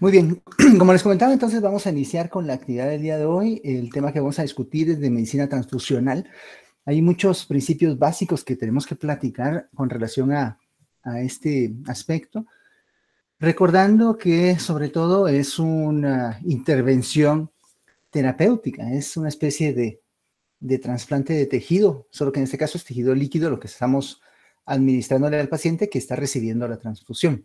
Muy bien, como les comentaba, entonces vamos a iniciar con la actividad del día de hoy. El tema que vamos a discutir es de medicina transfusional. Hay muchos principios básicos que tenemos que platicar con relación a, este aspecto. Recordando que sobre todo es una intervención terapéutica, es una especie de, de trasplante de tejido, solo que en este caso es tejido líquido lo que estamos administrándole al paciente que está recibiendo la transfusión.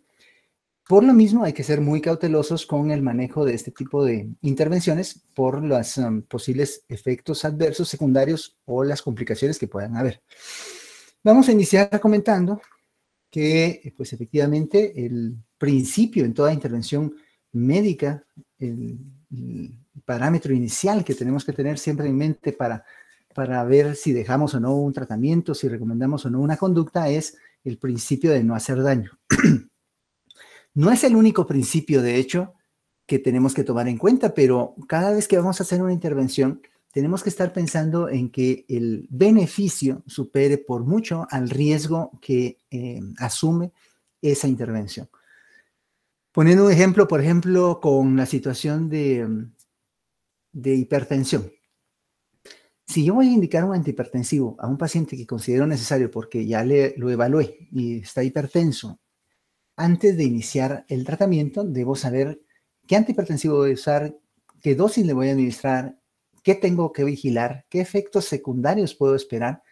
Por lo mismo, hay que ser muy cautelosos con el manejo de este tipo de intervenciones por los um, posibles efectos adversos secundarios o las complicaciones que puedan haber. Vamos a iniciar comentando que, pues efectivamente, el principio en toda intervención médica, el, parámetro inicial que tenemos que tener siempre en mente para, para ver si dejamos o no un tratamiento, si recomendamos o no una conducta, es el principio de no hacer daño. No es el único principio, de hecho, que tenemos que tomar en cuenta, pero cada vez que vamos a hacer una intervención, tenemos que estar pensando en que el beneficio supere por mucho al riesgo que eh, asume esa intervención. Poniendo un ejemplo, por ejemplo, con la situación de, de hipertensión. Si yo voy a indicar un antihipertensivo a un paciente que considero necesario porque ya lo evalué y está hipertenso antes de iniciar el tratamiento, debo saber qué antihipertensivo voy a usar, qué dosis le voy a administrar, qué tengo que vigilar, qué efectos secundarios puedo esperar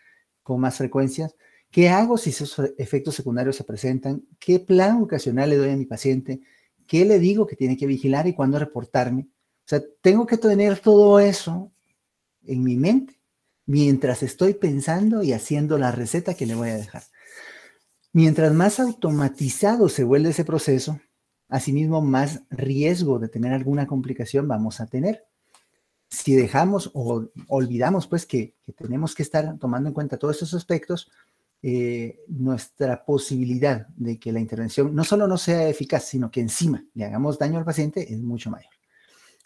con más frecuencias, qué hago si esos efectos secundarios se presentan, qué plan ocasional le doy a mi paciente, qué le digo que tiene que vigilar y cuándo reportarme. O sea, tengo que tener todo eso en mi mente mientras estoy pensando y haciendo la receta que le voy a dejar. Mientras más automatizado se vuelve ese proceso, asimismo más riesgo de tener alguna complicación vamos a tener. Si dejamos o olvidamos pues que, tenemos que estar tomando en cuenta todos estos aspectos, eh, nuestra posibilidad de que la intervención no solo no sea eficaz, sino que encima le hagamos daño al paciente es mucho mayor.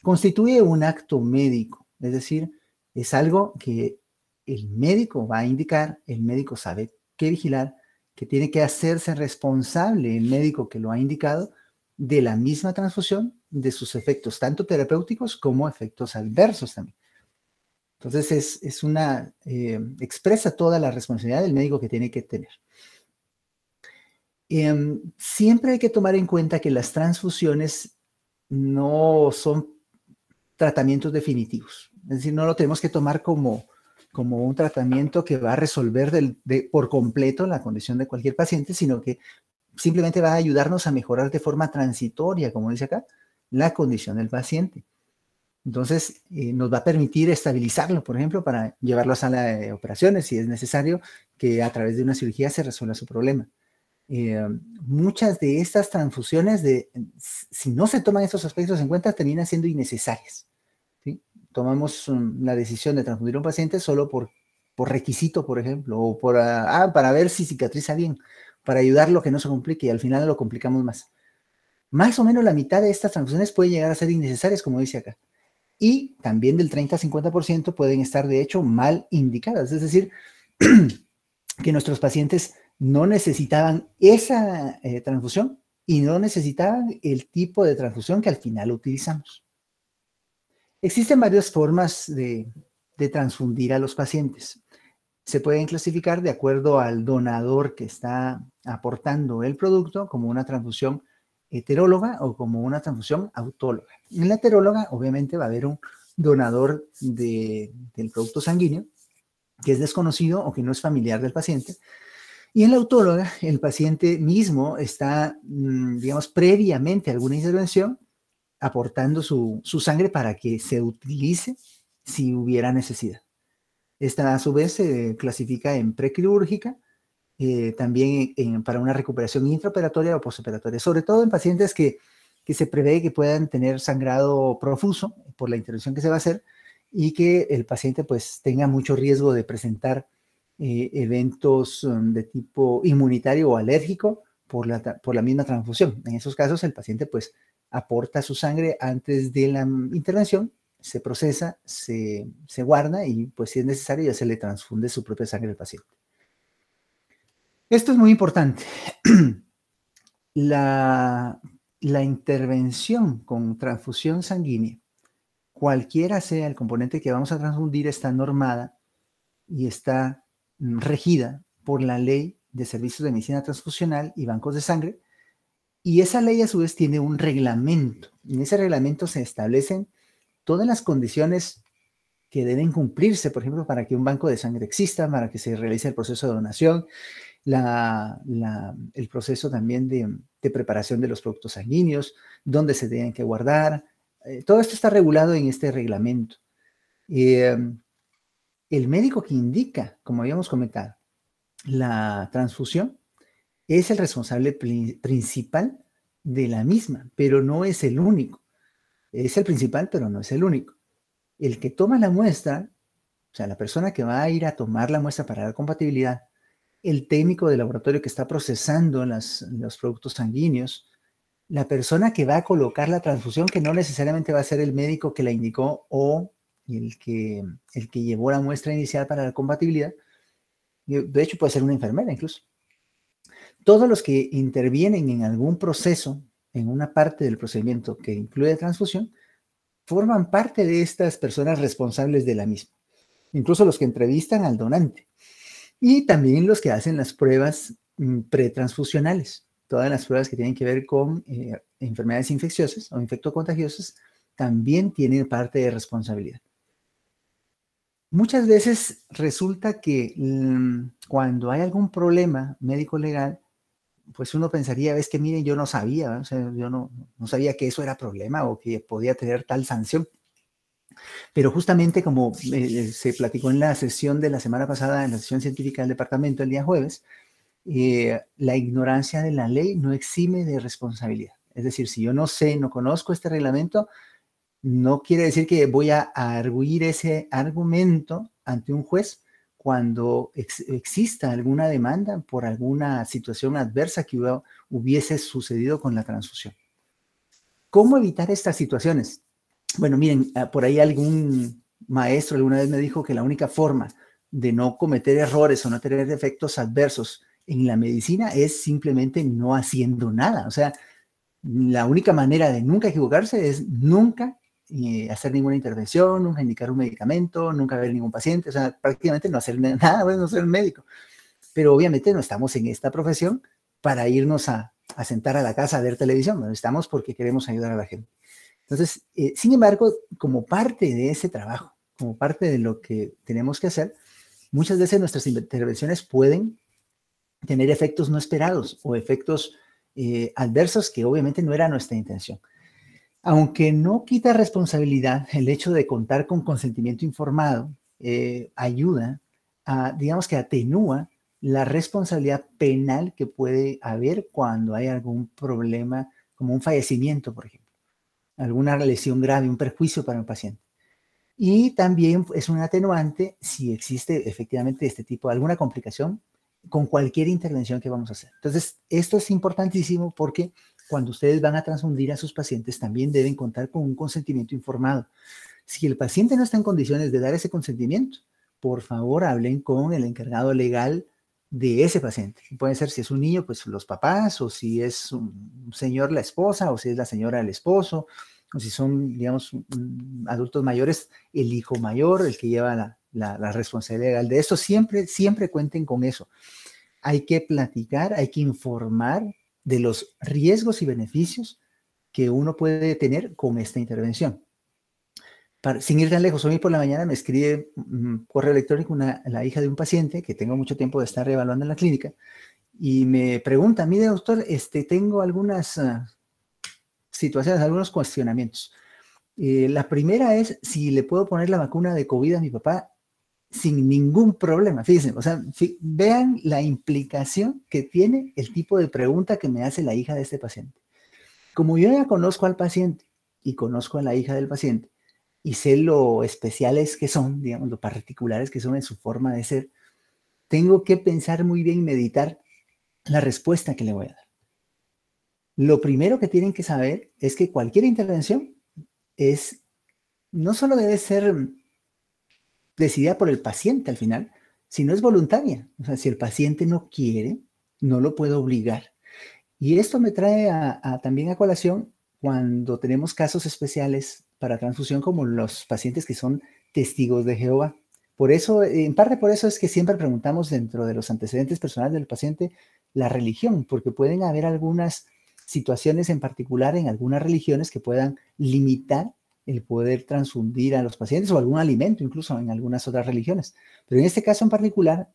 Constituye un acto médico, es decir, es algo que el médico va a indicar, el médico sabe qué vigilar, que tiene que hacerse responsable el médico que lo ha indicado de la misma transfusión, de sus efectos, tanto terapéuticos como efectos adversos también. Entonces, es, es una, eh, expresa toda la responsabilidad del médico que tiene que tener. Em, siempre hay que tomar en cuenta que las transfusiones no son tratamientos definitivos. Es decir, no lo tenemos que tomar como, como un tratamiento que va a resolver por completo la condición de cualquier paciente, sino que simplemente va a ayudarnos a mejorar de forma transitoria, como dice acá, la condición del paciente. Entonces, eh, nos va a permitir estabilizarlo, por ejemplo, para llevarlo a sala de operaciones si es necesario, que a través de una cirugía se resuelva su problema. Eh, muchas de estas transfusiones, de, si no se toman estos aspectos en cuenta, terminan siendo innecesarias tomamos la decisión de transfundir a un paciente solo por, por requisito, por ejemplo, o por, ah, ah, para ver si cicatriza bien, para ayudarlo a que no se complique y al final lo complicamos más. Más o menos la mitad de estas transfusiones pueden llegar a ser innecesarias, como dice acá. Y también del 30 a 50% pueden estar, de hecho, mal indicadas. Es decir, que nuestros pacientes no necesitaban esa eh, transfusión y no necesitaban el tipo de transfusión que al final utilizamos. Existen varias formas de, transfundir a los pacientes. Se pueden clasificar de acuerdo al donador que está aportando el producto como una transfusión heteróloga o como una transfusión autóloga. En la heteróloga obviamente va a haber un donador del producto sanguíneo que es desconocido o que no es familiar del paciente. Y en la autóloga, el paciente mismo está, mm, digamos, previamente a alguna intervención aportando su, sangre para que se utilice si hubiera necesidad. Esta a su vez se clasifica en prequirúrgica, eh, también para una recuperación intraoperatoria o postoperatoria, sobre todo en pacientes que, se prevé que puedan tener sangrado profuso por la intervención que se va a hacer y que el paciente pues tenga mucho riesgo de presentar eh, eventos um, de tipo inmunitario o alérgico por la, por la misma transfusión. En esos casos el paciente pues aporta su sangre antes de la intervención, se procesa, se, guarda y pues si es necesario ya se le transfunde su propia sangre al paciente. Esto es muy importante. La, la intervención con transfusión sanguínea, cualquiera sea el componente que vamos a transfundir, está normada y está regida por la ley de servicios de medicina transfusional y bancos de sangre, y esa ley a su vez tiene un reglamento. En ese reglamento se establecen todas las condiciones que deben cumplirse, por ejemplo, para que un banco de sangre exista, para que se realice el proceso de donación, el proceso también de, preparación de los productos sanguíneos, dónde se tienen que guardar. Eh, todo esto está regulado en este reglamento. Eh, el médico que indica, como habíamos comentado, la transfusión es el responsable principal de la misma, pero no es el único. Es el principal, pero no es el único. El que toma la muestra, o sea, la persona que va a ir a tomar la muestra para la compatibilidad, el técnico de laboratorio que está procesando los productos sanguíneos, la persona que va a colocar la transfusión, que no necesariamente va a ser el médico que la indicó o el que, el que llevó la muestra inicial para la compatibilidad, de hecho puede ser una enfermera incluso, todos los que intervienen en algún proceso, en una parte del procedimiento que incluye transfusión, forman parte de estas personas responsables de la misma. Incluso los que entrevistan al donante y también los que hacen las pruebas mm, pretransfusionales. Todas las pruebas que tienen que ver con eh, enfermedades infecciosas o infectocontagiosas también tienen parte de responsabilidad. Muchas veces resulta que mm, cuando hay algún problema médico legal, pues uno pensaría, ves que miren, yo no sabía, yo no, sabía que eso era problema o que podía tener tal sanción. Pero justamente como eh, eh, se platicó en la sesión de la semana pasada, en la sesión científica del departamento el día jueves, eh, la ignorancia de la ley no exime de responsabilidad. Es decir, si yo no sé, no conozco este reglamento, no quiere decir que voy a arguir ese argumento ante un juez cuando exista alguna demanda por alguna situación adversa que hubiese sucedido con la transfusión. ¿Cómo evitar estas situaciones? Bueno, miren, ah, por ahí algún maestro alguna vez me dijo que la única forma de no cometer errores o no tener efectos adversos en la medicina es simplemente no haciendo nada. O sea, la única manera de nunca equivocarse es nunca hacer ninguna intervención, nunca indicar un medicamento, nunca ver ningún paciente, o sea, prácticamente no hacer nada, no ser médico. Pero obviamente no estamos en esta profesión para irnos a, sentar a la casa a ver televisión, no estamos porque queremos ayudar a la gente. Entonces, eh, sin embargo, como parte de ese trabajo, como parte de lo que tenemos que hacer, muchas veces nuestras intervenciones pueden tener efectos no esperados o efectos eh, adversos que obviamente no era nuestra intención. Aunque no quita responsabilidad, el hecho de contar con consentimiento informado eh, ayuda a, digamos que atenúa la responsabilidad penal que puede haber cuando hay algún problema, como un fallecimiento, por ejemplo, alguna lesión grave, un perjuicio para el paciente. Y también es un atenuante si existe efectivamente este tipo, de alguna complicación con cualquier intervención que vamos a hacer. Entonces, esto es importantísimo porque cuando ustedes van a transfundir a sus pacientes, también deben contar con un consentimiento informado. Si el paciente no está en condiciones de dar ese consentimiento, por favor hablen con el encargado legal de ese paciente. Puede ser si es un niño, pues los papás, o si es un señor, la esposa, o si es la señora, el esposo, o si son, digamos, adultos mayores, el hijo mayor, el que lleva la, la, responsabilidad legal de esto. Siempre, siempre cuenten con eso. Hay que platicar, hay que informar de los riesgos y beneficios que uno puede tener con esta intervención. Para, sin ir tan lejos, hoy por la mañana me escribe un mm, correo electrónico una, la hija de un paciente que tengo mucho tiempo de estar reevaluando en la clínica y me pregunta, mire doctor, este, tengo algunas ah, situaciones, algunos cuestionamientos. Eh, la primera es si le puedo poner la vacuna de COVID a mi papá sin ningún problema. Fíjense, o sea, vean la implicación que tiene el tipo de pregunta que me hace la hija de este paciente. Como yo ya conozco al paciente y conozco a la hija del paciente y sé lo especiales que son, digamos, lo particulares que son en su forma de ser, tengo que pensar muy bien y meditar la respuesta que le voy a dar. Lo primero que tienen que saber es que cualquier intervención es, no solo debe ser decidida por el paciente al final, si no es voluntaria. O sea, si el paciente no quiere, no lo puedo obligar. Y esto me trae también a colación cuando tenemos casos especiales para transfusión como los pacientes que son testigos de Jehová. Por eso, en parte por eso es que siempre preguntamos dentro de los antecedentes personales del paciente la religión, porque pueden haber algunas situaciones en particular en algunas religiones que puedan limitar el poder transfundir a los pacientes o algún alimento, incluso en algunas otras religiones. Pero en este caso en particular,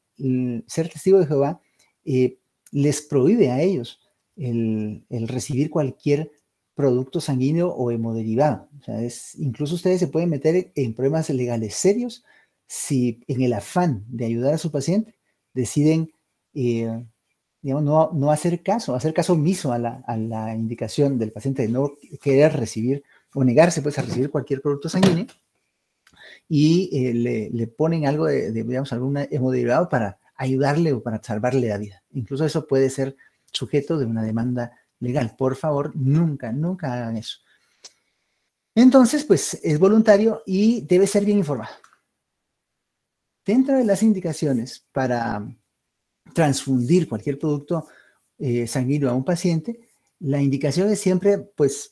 ser testigo de Jehová eh, les prohíbe a ellos el, recibir cualquier producto sanguíneo o hemoderivado. O sea, es, incluso ustedes se pueden meter en problemas legales serios si en el afán de ayudar a su paciente deciden eh, no, no, hacer caso, hacer caso omiso a la, a la, indicación del paciente de no querer recibir o negarse pues a recibir cualquier producto sanguíneo y eh, le, ponen algo de, digamos, algún hemoderivado para ayudarle o para salvarle la vida. Incluso eso puede ser sujeto de una demanda legal. Por favor, nunca, nunca hagan eso. Entonces, pues es voluntario y debe ser bien informado. Dentro de las indicaciones para transfundir cualquier producto eh, sanguíneo a un paciente, la indicación es siempre, pues,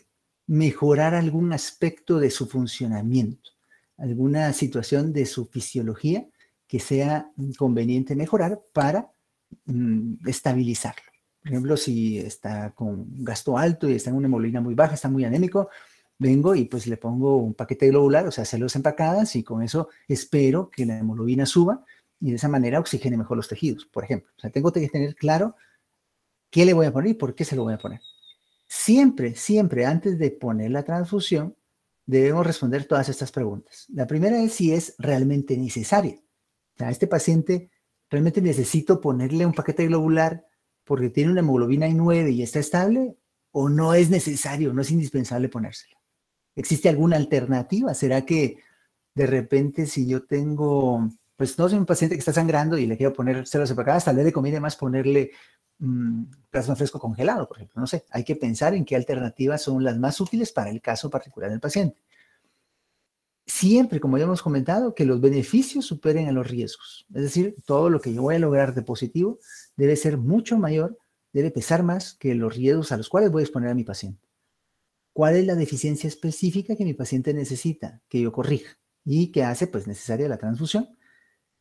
mejorar algún aspecto de su funcionamiento, alguna situación de su fisiología que sea conveniente mejorar para mm, estabilizarlo. Por ejemplo, si está con gasto alto y está en una hemoglobina muy baja, está muy anémico, vengo y pues le pongo un paquete globular, o sea, células empacadas y con eso espero que la hemoglobina suba y de esa manera oxigene mejor los tejidos, por ejemplo. O sea, tengo que tener claro qué le voy a poner y por qué se lo voy a poner. Siempre, siempre antes de poner la transfusión, debemos responder todas estas preguntas. La primera es si es realmente necesaria. a este paciente realmente necesito ponerle un paquete globular porque tiene una hemoglobina I9 y está estable o no es necesario, no es indispensable ponérsela. ¿Existe alguna alternativa? ¿Será que de repente si yo tengo, pues no soy un paciente que está sangrando y le quiero poner células separadas, tal vez le conviene más ponerle Mm, plasma fresco congelado, por ejemplo. No sé, hay que pensar en qué alternativas son las más útiles para el caso particular del paciente. Siempre, como ya hemos comentado, que los beneficios superen a los riesgos. Es decir, todo lo que yo voy a lograr de positivo debe ser mucho mayor, debe pesar más que los riesgos a los cuales voy a exponer a mi paciente. ¿Cuál es la deficiencia específica que mi paciente necesita que yo corrija y que hace pues necesaria la transfusión?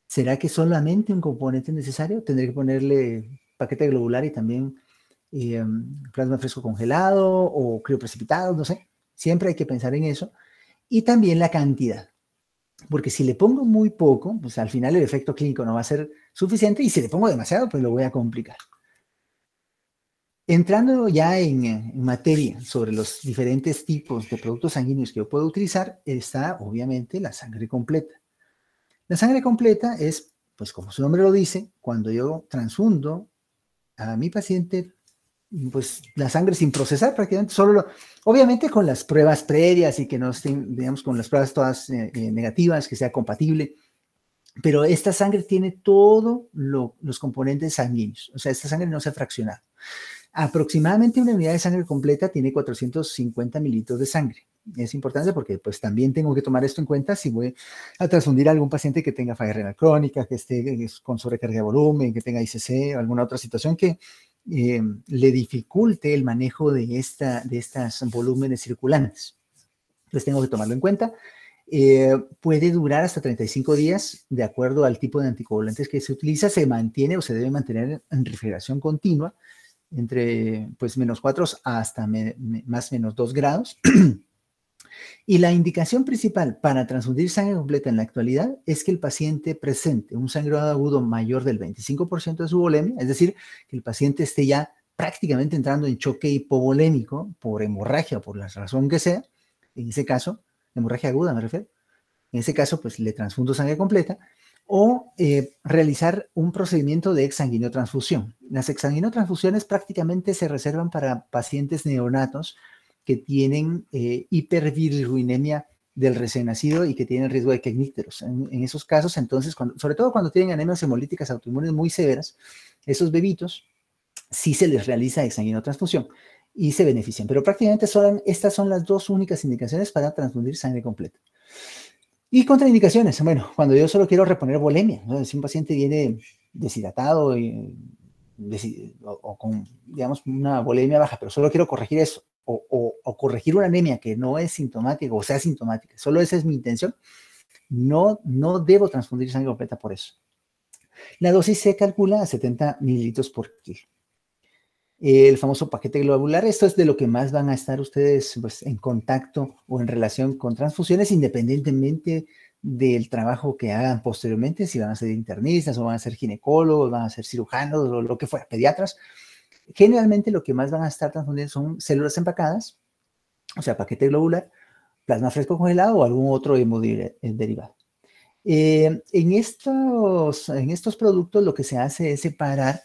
¿Será que solamente un componente necesario? ¿Tendré que ponerle paquete globular y también eh, plasma fresco congelado o crioprecipitado, no sé. Siempre hay que pensar en eso. Y también la cantidad. Porque si le pongo muy poco, pues al final el efecto clínico no va a ser suficiente y si le pongo demasiado, pues lo voy a complicar. Entrando ya en, materia sobre los diferentes tipos de productos sanguíneos que yo puedo utilizar, está obviamente la sangre completa. La sangre completa es, pues como su nombre lo dice, cuando yo transfundo a mi paciente pues la sangre sin procesar prácticamente, solo obviamente con las pruebas previas y que no estén, digamos, con las pruebas todas eh, eh, negativas, que sea compatible, pero esta sangre tiene todos los componentes sanguíneos, o sea, esta sangre no se ha fraccionado. Aproximadamente una unidad de sangre completa tiene 450 mililitros de sangre es importante porque pues también tengo que tomar esto en cuenta si voy a transfundir a algún paciente que tenga falla renal crónica, que esté eh, con sobrecarga de volumen, que tenga ICC o alguna otra situación que em, le dificulte el manejo de, esta, de estas volúmenes circulantes. Entonces tengo que tomarlo en cuenta. Eh, puede durar hasta 35 días de acuerdo al tipo de anticoagulantes que se utiliza. Se mantiene o se debe mantener en refrigeración continua entre pues menos 4 hasta más menos 2 grados. Y la indicación principal para transfundir sangre completa en la actualidad es que el paciente presente un sangrado agudo mayor del 25% de su volemia, es decir, que el paciente esté ya prácticamente entrando en choque hipovolémico por hemorragia, por la razón que sea, en ese caso, hemorragia aguda me refiero, en ese caso pues le transfundo sangre completa, o eh, realizar un procedimiento de exsanguinotransfusión. Las exsanguinotransfusiones prácticamente se reservan para pacientes neonatos que tienen eh, hiperviruinemia del recién nacido y que tienen riesgo de que En, esos casos, entonces, sobre todo cuando tienen anemias hemolíticas autoinmunes muy severas, esos bebitos sí se les realiza transfusión y se benefician. Pero prácticamente estas son las dos únicas indicaciones para transfundir sangre completa. Y contraindicaciones. Bueno, cuando yo solo quiero reponer bolemia. si un paciente viene deshidratado o, con, digamos, una bolemia baja, pero solo quiero corregir eso o, corregir una anemia que no es sintomática o sea sintomática, solo esa es mi intención, no, no debo transfundir sangre completa por eso. La dosis se calcula a 70 mililitros por kilo. El famoso paquete globular, esto es de lo que más van a estar ustedes pues, en contacto o en relación con transfusiones, independientemente del trabajo que hagan posteriormente, si van a ser internistas o van a ser ginecólogos, van a ser cirujanos o lo que fuera, pediatras. Generalmente lo que más van a estar transfundiendo son células empacadas, o sea, paquete globular, plasma fresco congelado o algún otro eh, derivado. Eh, en, estos, en estos productos lo que se hace es separar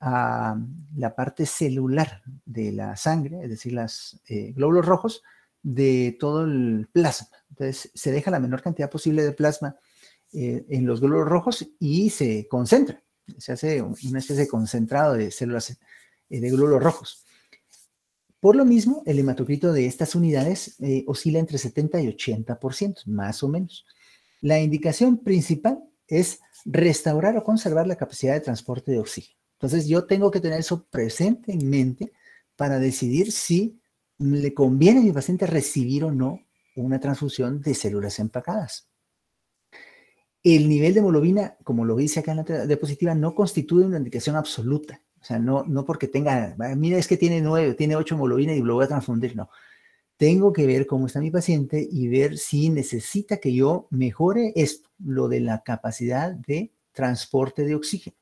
a la parte celular de la sangre, es decir, los eh, glóbulos rojos, de todo el plasma. Entonces, se deja la menor cantidad posible de plasma en los glóbulos rojos y se concentra. Se hace una especie de concentrado de células eh, de glóbulos rojos. Por lo mismo, el hematocrito de estas unidades eh, oscila entre 70 y 80%, más o menos. La indicación principal es restaurar o conservar la capacidad de transporte de oxígeno. Entonces, yo tengo que tener eso presente en mente para decidir si le conviene a mi paciente recibir o no una transfusión de células empacadas. El nivel de hemoglobina, como lo dice acá en la diapositiva, no constituye una indicación absoluta. O sea, no, porque tenga, ah, mira, es que tiene nueve, tiene ocho hemoglobina y lo voy a transfundir, no. Tengo que ver cómo está mi paciente y ver si necesita que yo mejore esto, lo de la capacidad de transporte de oxígeno.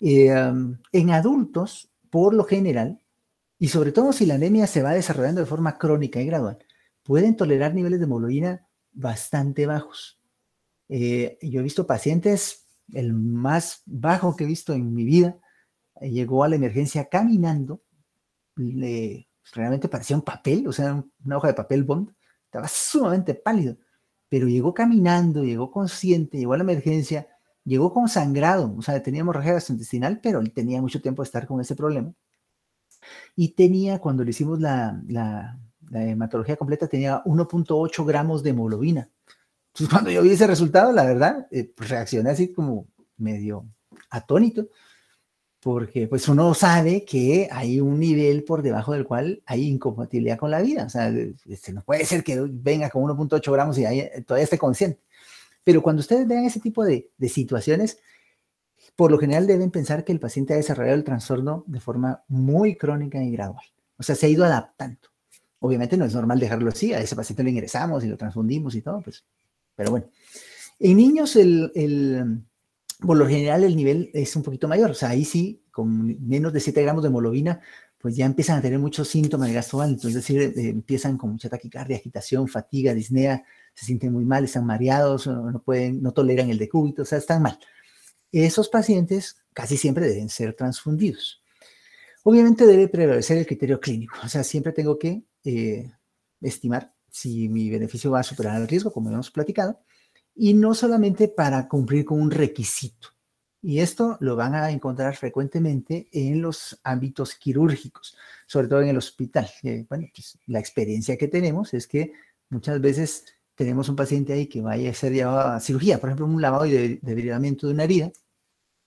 Eh, en adultos, por lo general, y sobre todo si la anemia se va desarrollando de forma crónica y gradual, pueden tolerar niveles de hemoglobina bastante bajos. Eh, yo he visto pacientes, el más bajo que he visto en mi vida, eh, llegó a la emergencia caminando, le, realmente parecía un papel, o sea, una hoja de papel bond, estaba sumamente pálido, pero llegó caminando, llegó consciente, llegó a la emergencia, llegó con sangrado, o sea, tenía hemorragia gastrointestinal, pero él tenía mucho tiempo de estar con ese problema. Y tenía, cuando le hicimos la, hematología completa, tenía 1.8 gramos de hemoglobina. Entonces, cuando yo vi ese resultado, la verdad, eh, reaccioné así como medio atónito porque pues uno sabe que hay un nivel por debajo del cual hay incompatibilidad con la vida. O sea, este, no puede ser que venga con 1.8 gramos y todavía esté consciente. Pero cuando ustedes vean ese tipo de, de, situaciones, por lo general deben pensar que el paciente ha desarrollado el trastorno de forma muy crónica y gradual. O sea, se ha ido adaptando. Obviamente no es normal dejarlo así, a ese paciente lo ingresamos y lo transfundimos y todo, pues. Pero bueno. En niños el, el por lo general el nivel es un poquito mayor. O sea, ahí sí, con menos de 7 gramos de hemoglobina, pues ya empiezan a tener muchos síntomas de gasto Es decir, eh, empiezan con mucha taquicardia, agitación, fatiga, disnea, se sienten muy mal, están mareados, no, pueden, no toleran el decúbito, o sea, están mal. Esos pacientes casi siempre deben ser transfundidos. Obviamente debe prevalecer el criterio clínico, o sea, siempre tengo que eh, estimar si mi beneficio va a superar el riesgo, como hemos platicado, y no solamente para cumplir con un requisito. Y esto lo van a encontrar frecuentemente en los ámbitos quirúrgicos, sobre todo en el hospital. Bueno, pues la experiencia que tenemos es que muchas veces tenemos un paciente ahí que vaya a ser llevado a cirugía, por ejemplo, un lavado y debridamiento de, de una herida,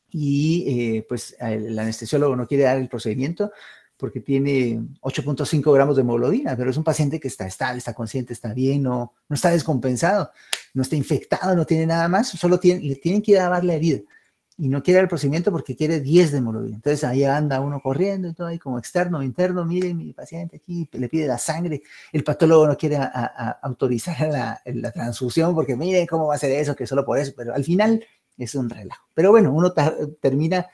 y eh, pues el anestesiólogo no quiere dar el procedimiento porque tiene 8.5 gramos de hemoglobina, pero es un paciente que está estable, está consciente, está bien, no, no está descompensado, no está infectado, no tiene nada más, solo tiene, le tienen que ir la herida y no quiere el procedimiento porque quiere 10 de hemoglobina. Entonces ahí anda uno corriendo y todo ahí como externo, interno, miren mi paciente aquí, le pide la sangre, el patólogo no quiere autorizar la, la transfusión porque miren cómo va a ser eso, que solo por eso, pero al final es un relajo. Pero bueno, uno termina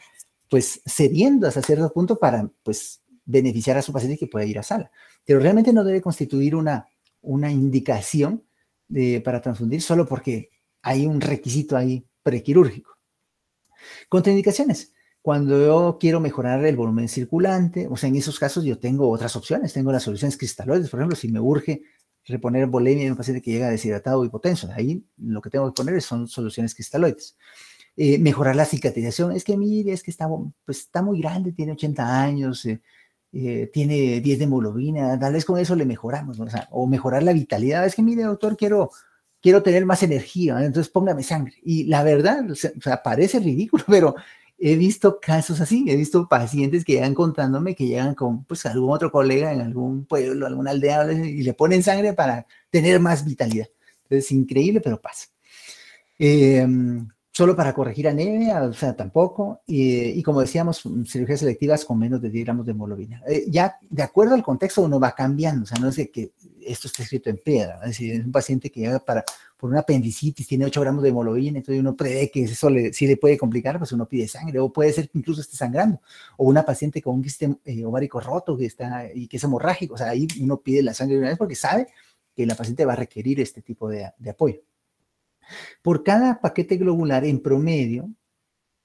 pues cediendo hasta cierto punto para pues beneficiar a su paciente que pueda ir a sala. Pero realmente no debe constituir una, una indicación eh, para transfundir solo porque hay un requisito ahí prequirúrgico. Contraindicaciones. Cuando yo quiero mejorar el volumen circulante, o sea, en esos casos yo tengo otras opciones, tengo las soluciones cristaloides, por ejemplo, si me urge reponer volumen en un paciente que llega deshidratado o hipotenso, ahí lo que tengo que poner son soluciones cristaloides. Eh, mejorar la cicatrización, es que mire, es que está, pues, muy grande, tiene 80 años, eh, eh, tiene 10 de hemoglobina, tal vez con eso le mejoramos, o, sea, o, mejorar la vitalidad. Es que mire, doctor, quiero, quiero tener más energía, ¿eh? entonces póngame sangre. Y la verdad, o sea, parece ridículo, pero he visto casos así, he visto pacientes que llegan contándome que llegan con pues, algún otro colega en algún pueblo, alguna aldea, y le ponen sangre para tener más vitalidad. Entonces, increíble, pero pasa. Eh, solo para corregir anemia, o sea, tampoco. Y, como decíamos, mm, cirugías selectivas con menos de 10 gramos de hemoglobina. Eh, ya, de acuerdo al contexto, uno va cambiando, o sea, no es que esto esté escrito en piedra. Es decir, es un paciente que llega para, por una apendicitis, tiene 8 gramos de hemoglobina, entonces uno prevé que eso le, le puede complicar, pues uno pide sangre, o puede ser que incluso esté sangrando. O una paciente con un quiste eh, ovárico roto que está, y que es hemorrágico, o sea, ahí uno pide la sangre de una vez porque sabe que la paciente va a requerir este tipo de apoyo. Por cada paquete globular, en promedio,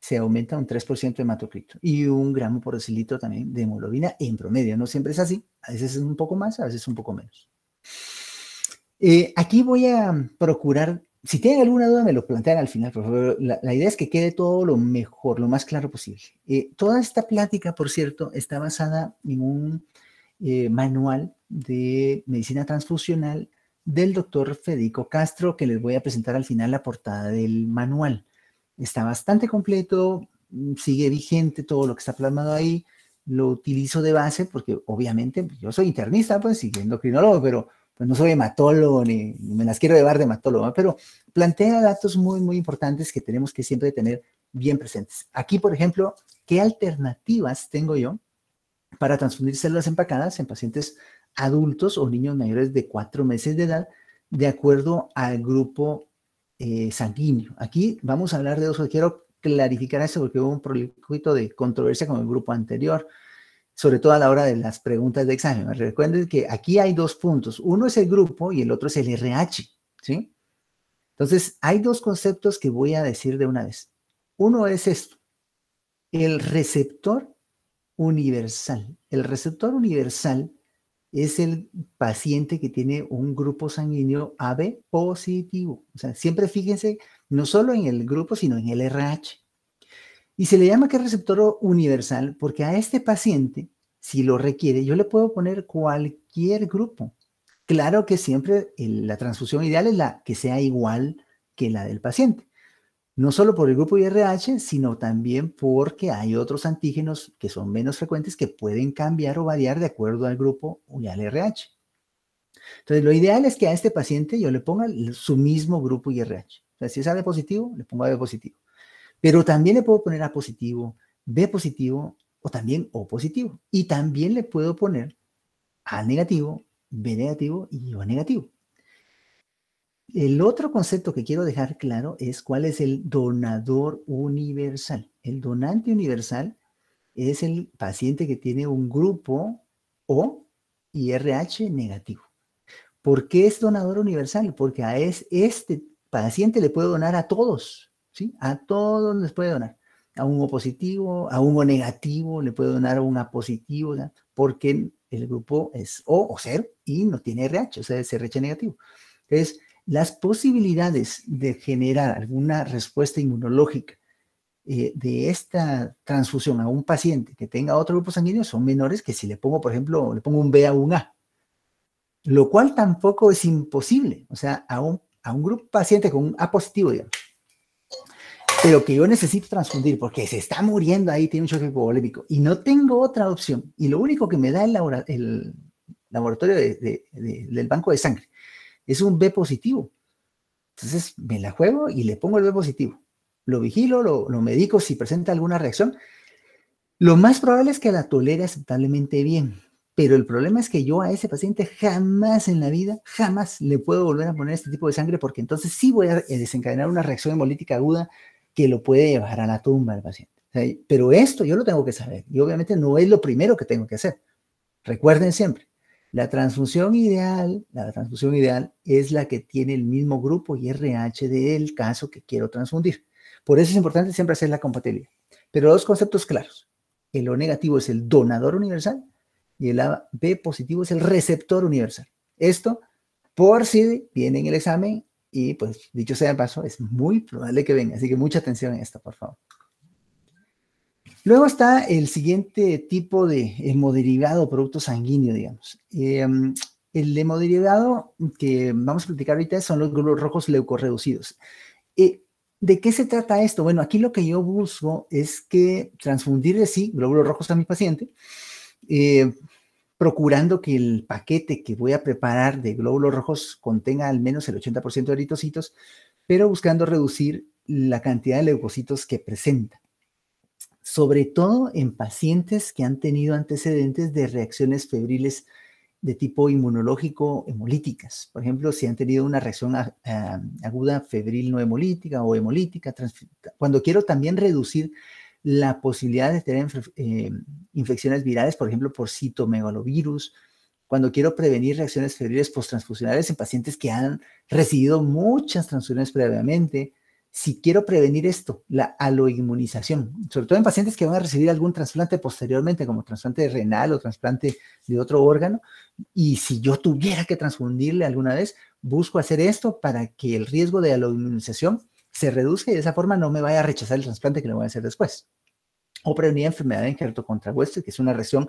se aumenta un 3% de hematocrito y un gramo por decilitro también de hemoglobina en promedio. No siempre es así, a veces es un poco más, a veces un poco menos. Eh, aquí voy a procurar, si tienen alguna duda me lo plantean al final, por favor. La, idea es que quede todo lo mejor, lo más claro posible. Eh, toda esta plática, por cierto, está basada en un eh, manual de medicina transfusional del doctor Federico Castro, que les voy a presentar al final la portada del manual. Está bastante completo, mm, sigue vigente todo lo que está plasmado ahí. Lo utilizo de base porque obviamente yo soy internista, pues y endocrinólogo, pero pues no soy hematólogo ni, me las quiero llevar de hematólogo, pero plantea datos muy, muy importantes que tenemos que siempre tener bien presentes. Aquí, por ejemplo, ¿qué alternativas tengo yo para transfundir células empacadas en pacientes adultos o niños mayores de cuatro meses de edad de acuerdo al grupo eh, sanguíneo. Aquí vamos a hablar de dos, quiero clarificar eso porque hubo un poquito de controversia con el grupo anterior, sobre todo a la hora de las preguntas de examen. Recuerden que aquí hay dos puntos, uno es el grupo y el otro es el RH, ¿sí? Entonces, hay dos conceptos que voy a decir de una vez. Uno es esto, el receptor universal. El receptor universal es el paciente que tiene un grupo sanguíneo AB positivo. O sea, siempre fíjense no solo en el grupo, sino en el RH. Y se le llama que receptor universal porque a este paciente, si lo requiere, yo le puedo poner cualquier grupo. Claro que siempre la transfusión ideal es la que sea igual que la del paciente no solo por el grupo IRH, sino también porque hay otros antígenos que son menos frecuentes que pueden cambiar o variar de acuerdo al grupo y al RH. Entonces, lo ideal es que a este paciente yo le ponga su mismo grupo IRH. O sea, si es AB positivo, le pongo A positivo. Pero también le puedo poner A positivo, B positivo o también O positivo. Y también le puedo poner A negativo, B negativo y O negativo. El otro concepto que quiero dejar claro es cuál es el donador universal. El donante universal es el paciente que tiene un grupo O y RH negativo. ¿Por qué es donador universal? Porque a es, este paciente le puede donar a todos, ¿sí? A todos les puede donar. A un O positivo, a un O negativo, le puede donar a un A positivo, porque el grupo es O o cero y no tiene RH, o sea, es RH negativo. Entonces, las posibilidades de generar alguna respuesta inmunológica eh, de esta transfusión a un paciente que tenga otro grupo sanguíneo son menores que si le pongo, por ejemplo, le pongo un B a un A, lo cual tampoco es imposible. O sea, a un, a un grupo paciente con un A positivo, digamos, pero que yo necesito transfundir porque se está muriendo ahí, tiene un choque hipovolémico y no tengo otra opción. Y lo único que me da el, el laboratorio del banco de sangre es un B positivo. Entonces me la juego y le pongo el B positivo. Lo vigilo, lo, lo medico si presenta alguna reacción. Lo más probable es que la tolere aceptablemente bien, pero el problema es que yo a ese paciente jamás en la vida, jamás le puedo volver a poner este tipo de sangre porque entonces sí voy a eh, desencadenar una reacción hemolítica aguda que lo puede llevar a la tumba al paciente. pero esto yo lo tengo que saber y obviamente no es lo primero que tengo que hacer. Recuerden siempre, la transfusión ideal, la transfusión ideal es la que tiene el mismo grupo IRH del caso que quiero transfundir. Por eso es importante siempre hacer la compatibilidad. Pero dos conceptos claros. El O negativo es el donador universal y el AB positivo es el receptor universal. Esto, por si viene en el examen y pues dicho sea de paso, es muy probable que venga. Así que mucha atención en esto, por favor. Luego está el siguiente tipo de hemoderivado producto sanguíneo, digamos. Em, el hemoderivado que vamos a platicar ahorita son los glóbulos rojos leucorreducidos. Eh, ¿De qué se trata esto? Bueno, aquí lo que yo busco es que transfundirle sí glóbulos rojos a mi paciente, eh, procurando que el paquete que voy a preparar de glóbulos rojos contenga al menos el 80% de eritrocitos, pero buscando reducir la cantidad de leucocitos que presenta sobre todo en pacientes que han tenido antecedentes de reacciones febriles de tipo inmunológico hemolíticas. Por ejemplo, si han tenido una reacción aguda febril no hemolítica o hemolítica, cuando quiero también reducir la posibilidad de tener eh, infecciones virales, por ejemplo, por citomegalovirus, cuando quiero prevenir reacciones febriles posttransfusionales en pacientes que han recibido muchas transfusiones previamente, si quiero prevenir esto, la aloinmunización, sobre todo en pacientes que van a recibir algún trasplante posteriormente, como trasplante renal o trasplante de otro órgano, y si yo tuviera que transfundirle alguna vez, busco hacer esto para que el riesgo de aloinmunización se reduzca y de esa forma no me vaya a rechazar el trasplante que le voy a hacer después. O prevenir enfermedad de injerto contra que es una reacción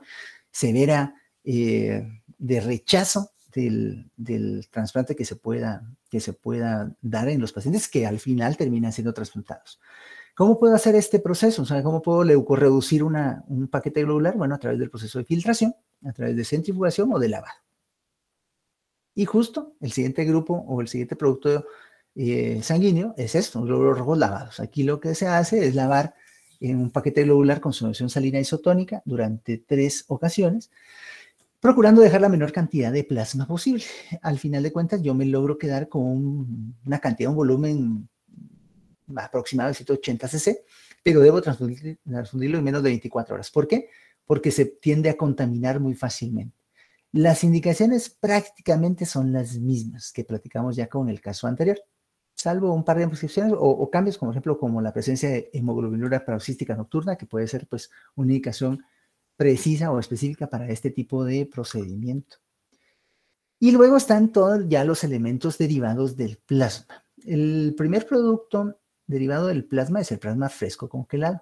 severa eh, de rechazo del, del, trasplante que se, pueda, que se pueda dar en los pacientes que al final terminan siendo trasplantados. ¿Cómo puedo hacer este proceso? O sea, ¿cómo puedo leucorreducir una, un paquete globular? Bueno, a través del proceso de filtración, a través de centrifugación o de lavado. Y justo el siguiente grupo o el siguiente producto eh, sanguíneo es esto, globos rojos lavados. Aquí lo que se hace es lavar en un paquete globular con solución salina isotónica durante tres ocasiones procurando dejar la menor cantidad de plasma posible. Al final de cuentas, yo me logro quedar con una cantidad, un volumen aproximado de 180 cc, pero debo transfundirlo en menos de 24 horas. ¿Por qué? Porque se tiende a contaminar muy fácilmente. Las indicaciones prácticamente son las mismas que platicamos ya con el caso anterior, salvo un par de prescripciones o, cambios, como ejemplo, como la presencia de hemoglobinura paroxística nocturna, que puede ser pues una indicación precisa o específica para este tipo de procedimiento. Y luego están todos ya los elementos derivados del plasma. El primer producto derivado del plasma es el plasma fresco congelado.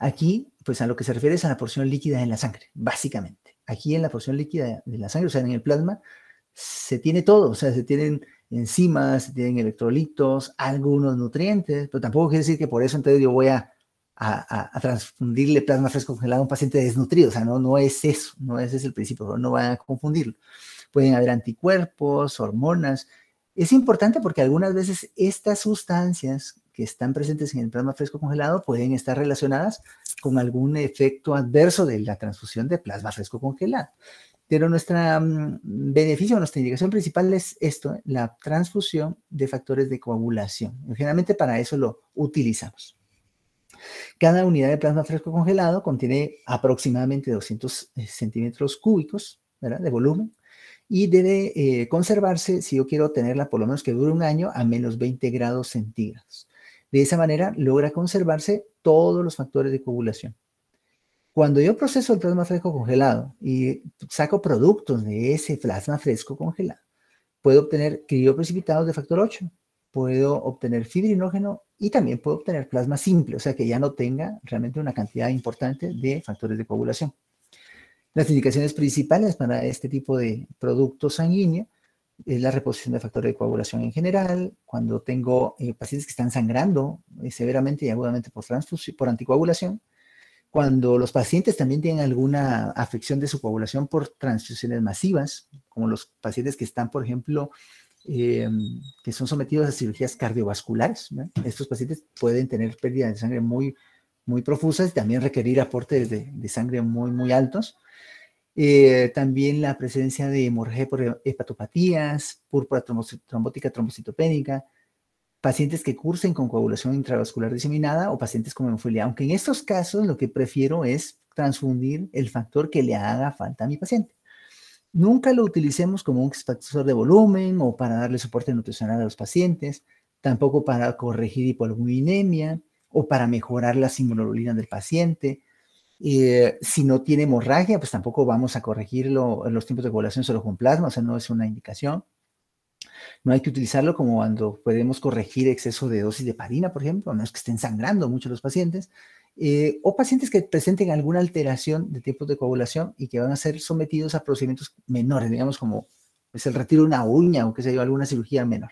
Aquí, pues a lo que se refiere es a la porción líquida en la sangre, básicamente. Aquí en la porción líquida de la sangre, o sea, en el plasma, se tiene todo, o sea, se tienen enzimas, se tienen electrolitos, algunos nutrientes, pero tampoco quiere decir que por eso entonces yo voy a a, transfundirle plasma fresco congelado a un paciente desnutrido. O sea, no, no es eso, no ese es el principio, no van a confundirlo. Pueden haber anticuerpos, hormonas. Es importante porque algunas veces estas sustancias que están presentes en el plasma fresco congelado pueden estar relacionadas con algún efecto adverso de la transfusión de plasma fresco congelado. Pero nuestro mm, beneficio, nuestra indicación principal es esto, ¿eh? la transfusión de factores de coagulación. Generalmente para eso lo utilizamos. Cada unidad de plasma fresco congelado contiene aproximadamente 200 eh, centímetros cúbicos de volumen y debe eh, conservarse, si yo quiero tenerla por lo menos que dure un año, a menos 20 grados centígrados. De esa manera logra conservarse todos los factores de coagulación. Cuando yo proceso el plasma fresco congelado y saco productos de ese plasma fresco congelado, puedo obtener crioprecipitados de factor 8, puedo obtener fibrinógeno y también puedo obtener plasma simple, o sea que ya no tenga realmente una cantidad importante de factores de coagulación. Las indicaciones principales para este tipo de producto sanguíneo es la reposición de factores de coagulación en general, cuando tengo eh, pacientes que están sangrando eh, severamente y agudamente por, por anticoagulación, cuando los pacientes también tienen alguna afección de su coagulación por transfusiones masivas, como los pacientes que están, por ejemplo, eh, que son sometidos a cirugías cardiovasculares. Estos pacientes pueden tener pérdidas de sangre muy, muy profusas y también requerir aportes de, sangre muy, muy altos. Eh, también la presencia de hemorragia por hepatopatías, púrpura trombótica trombocitopénica, pacientes que cursen con coagulación intravascular diseminada o pacientes con hemofilia. Aunque en estos casos lo que prefiero es transfundir el factor que le haga falta a mi paciente. Nunca lo utilicemos como un factor de volumen o para darle soporte nutricional a los pacientes, tampoco para corregir hipoalbuminemia o para mejorar la inmunoglobulina del paciente. Eh, si no tiene hemorragia, pues tampoco vamos a corregirlo en los tiempos de coagulación solo con plasma, o sea, no es una indicación. No hay que utilizarlo como cuando podemos corregir exceso de dosis de parina, por ejemplo, no es que estén sangrando mucho los pacientes, eh, o pacientes que presenten alguna alteración de tiempos de coagulación y que van a ser sometidos a procedimientos menores, digamos como es pues, el retiro de una uña o que se dio alguna cirugía menor.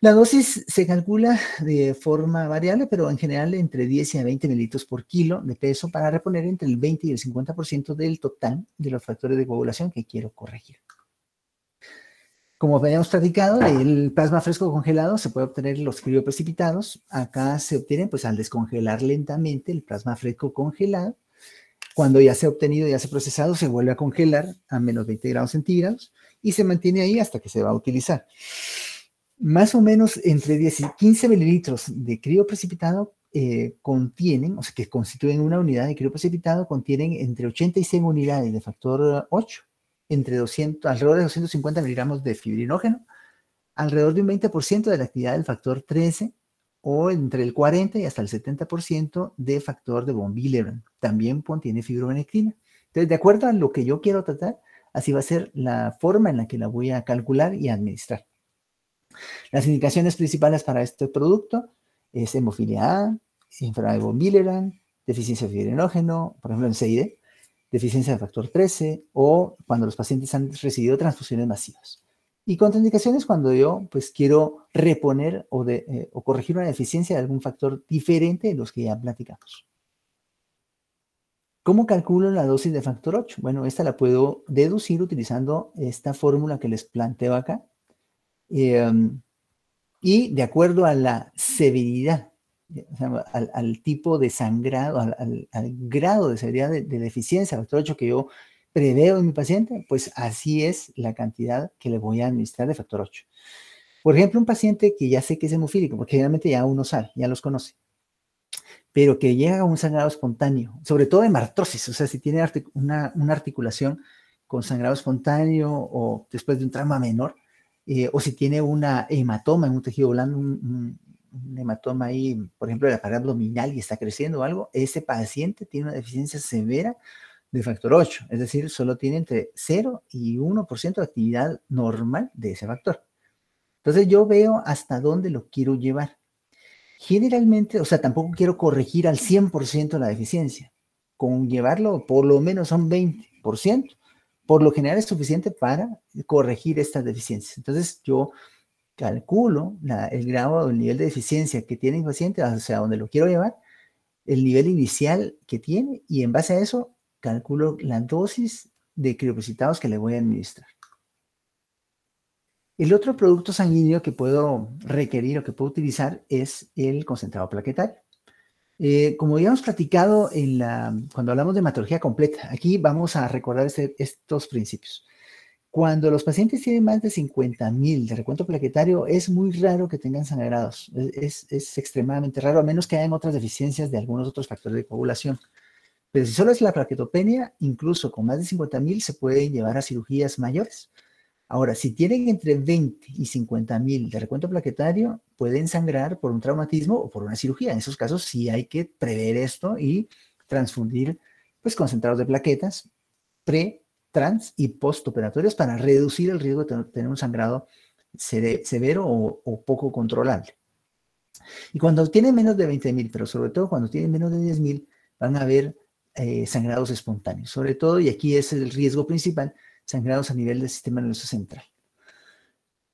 La dosis se calcula de forma variable, pero en general entre 10 y 20 mililitros por kilo de peso para reponer entre el 20 y el 50% del total de los factores de coagulación que quiero corregir. Como habíamos platicado, el plasma fresco congelado se puede obtener los crioprecipitados. Acá se obtienen pues al descongelar lentamente el plasma fresco congelado. Cuando ya se ha obtenido, ya se ha procesado, se vuelve a congelar a menos 20 grados centígrados y se mantiene ahí hasta que se va a utilizar. Más o menos entre 10 y 15 mililitros de crioprecipitado precipitado eh, contienen, o sea, que constituyen una unidad de crioprecipitado, contienen entre 80 y 100 unidades de factor 8 entre 200, alrededor de 250 miligramos de fibrinógeno, alrededor de un 20% de la actividad del factor 13 o entre el 40 y hasta el 70% de factor de von Willebrand. También contiene fibrovenectina. Entonces, de acuerdo a lo que yo quiero tratar, así va a ser la forma en la que la voy a calcular y administrar. Las indicaciones principales para este producto es hemofilia A, de von Willebrand, deficiencia de fibrinógeno, por ejemplo en CID, deficiencia de factor 13 o cuando los pacientes han recibido transfusiones masivas. Y contraindicaciones cuando yo pues quiero reponer eh, o, corregir una deficiencia de algún factor diferente de los que ya platicamos. ¿Cómo calculo la dosis de factor 8? Bueno, esta la puedo deducir utilizando esta fórmula que les planteo acá. Em, y de acuerdo a la severidad al, tipo de sangrado, al, grado de severidad de, deficiencia factor 8 que yo preveo en mi paciente, pues así es la cantidad que le voy a administrar de factor 8. Por ejemplo, un paciente que ya sé que es hemofílico, porque generalmente ya uno sabe, ya los conoce, pero que llega a un sangrado espontáneo, sobre todo en artrosis, o sea, si tiene una, articulación con sangrado espontáneo o después de un trauma menor, eh, o si tiene una hematoma en un tejido blando, un, un hematoma ahí, por ejemplo, de la pared abdominal y está creciendo algo, ese paciente tiene una deficiencia severa de factor 8, es decir, solo tiene entre 0 y 1% de actividad normal de ese factor. Entonces yo veo hasta dónde lo quiero llevar. Generalmente, o sea, tampoco quiero corregir al 100% la deficiencia. Con llevarlo por lo menos a un 20%, por lo general es suficiente para corregir estas deficiencias. Entonces yo calculo el grado o el nivel de deficiencia que tiene el paciente, o sea, donde lo quiero llevar, el nivel inicial que tiene y en base a eso calculo la dosis de criopositados que le voy a administrar. El otro producto sanguíneo que puedo requerir o que puedo utilizar es el concentrado plaquetario. Eh, como habíamos platicado en la, cuando hablamos de hematología completa, aquí vamos a recordar este, estos principios. Cuando los pacientes tienen más de 50.000 de recuento plaquetario, es muy raro que tengan sangrados. E, es, es, extremadamente raro, a menos que hayan otras deficiencias de algunos otros factores de coagulación. Pero si solo es la plaquetopenia, incluso con más de 50.000 se pueden llevar a cirugías mayores. Ahora, si tienen entre 20 y 50.000 de recuento plaquetario, pueden sangrar por un traumatismo o por una cirugía. En esos casos sí hay que prever esto y transfundir pues, concentrados de plaquetas pre trans y postoperatorias para reducir el riesgo de tener un sangrado severo o, poco controlable. Y cuando tiene menos de 20.000, pero sobre todo cuando tienen menos de 10.000, van a haber eh, sangrados espontáneos. Sobre todo, y aquí es el riesgo principal, sangrados a nivel del sistema nervioso central.